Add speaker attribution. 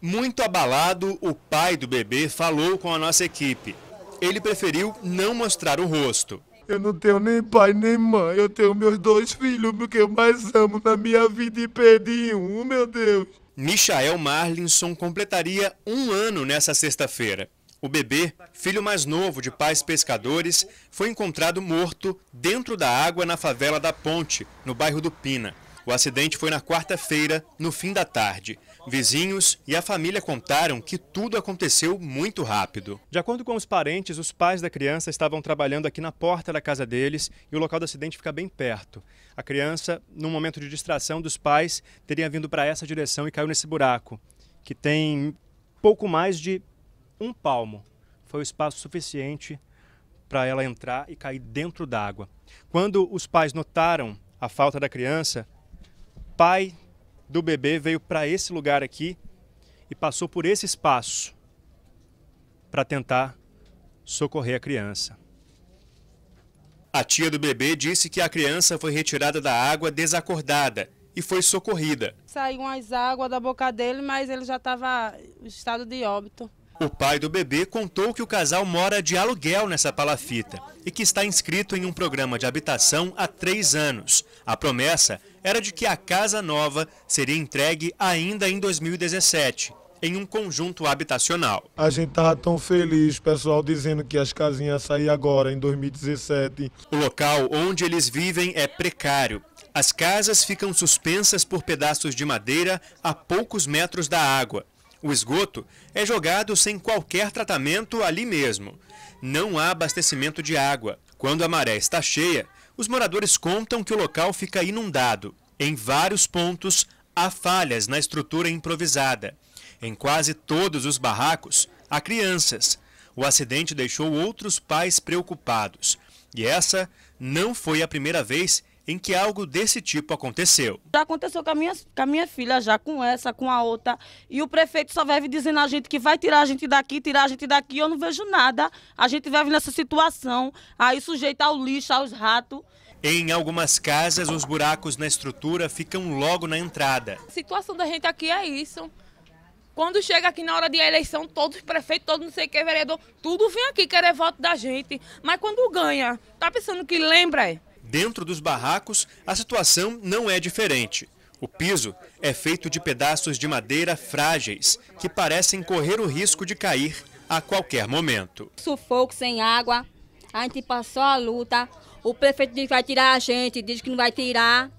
Speaker 1: Muito abalado, o pai do bebê falou com a nossa equipe. Ele preferiu não mostrar o rosto. Eu não tenho nem pai nem mãe, eu tenho meus dois filhos, porque eu mais amo na minha vida e perdi um, meu Deus. Michael Marlinson completaria um ano nessa sexta-feira. O bebê, filho mais novo de pais pescadores, foi encontrado morto dentro da água na favela da Ponte, no bairro do Pina. O acidente foi na quarta-feira, no fim da tarde. Vizinhos e a família contaram que tudo aconteceu muito rápido. De acordo com os parentes, os pais da criança estavam trabalhando aqui na porta da casa deles e o local do acidente fica bem perto. A criança, num momento de distração dos pais, teria vindo para essa direção e caiu nesse buraco, que tem pouco mais de um palmo. Foi o espaço suficiente para ela entrar e cair dentro d'água. Quando os pais notaram a falta da criança, pai do bebê veio para esse lugar aqui e passou por esse espaço para tentar socorrer a criança. A tia do bebê disse que a criança foi retirada da água desacordada e foi socorrida. Saiu umas águas da boca dele, mas ele já estava em estado de óbito. O pai do bebê contou que o casal mora de aluguel nessa palafita e que está inscrito em um programa de habitação há três anos. A promessa era de que a casa nova seria entregue ainda em 2017, em um conjunto habitacional. A gente estava tão feliz, pessoal, dizendo que as casinhas saíram agora, em 2017. O local onde eles vivem é precário. As casas ficam suspensas por pedaços de madeira a poucos metros da água. O esgoto é jogado sem qualquer tratamento ali mesmo. Não há abastecimento de água. Quando a maré está cheia, os moradores contam que o local fica inundado. Em vários pontos, há falhas na estrutura improvisada. Em quase todos os barracos, há crianças. O acidente deixou outros pais preocupados. E essa não foi a primeira vez em que algo desse tipo aconteceu. Já aconteceu com a, minha, com a minha filha, já com essa, com a outra. E o prefeito só vive dizendo a gente que vai tirar a gente daqui, tirar a gente daqui. Eu não vejo nada. A gente vive nessa situação, aí sujeita ao lixo, aos ratos. Em algumas casas, os buracos na estrutura ficam logo na entrada. A situação da gente aqui é isso. Quando chega aqui na hora de eleição, todos os prefeitos, todos não sei o que, vereador, tudo vem aqui querer voto da gente. Mas quando ganha, tá pensando que lembra? É? Dentro dos barracos, a situação não é diferente. O piso é feito de pedaços de madeira frágeis, que parecem correr o risco de cair a qualquer momento. Sufoco sem água, a gente passou a luta, o prefeito diz que vai tirar a gente, diz que não vai tirar.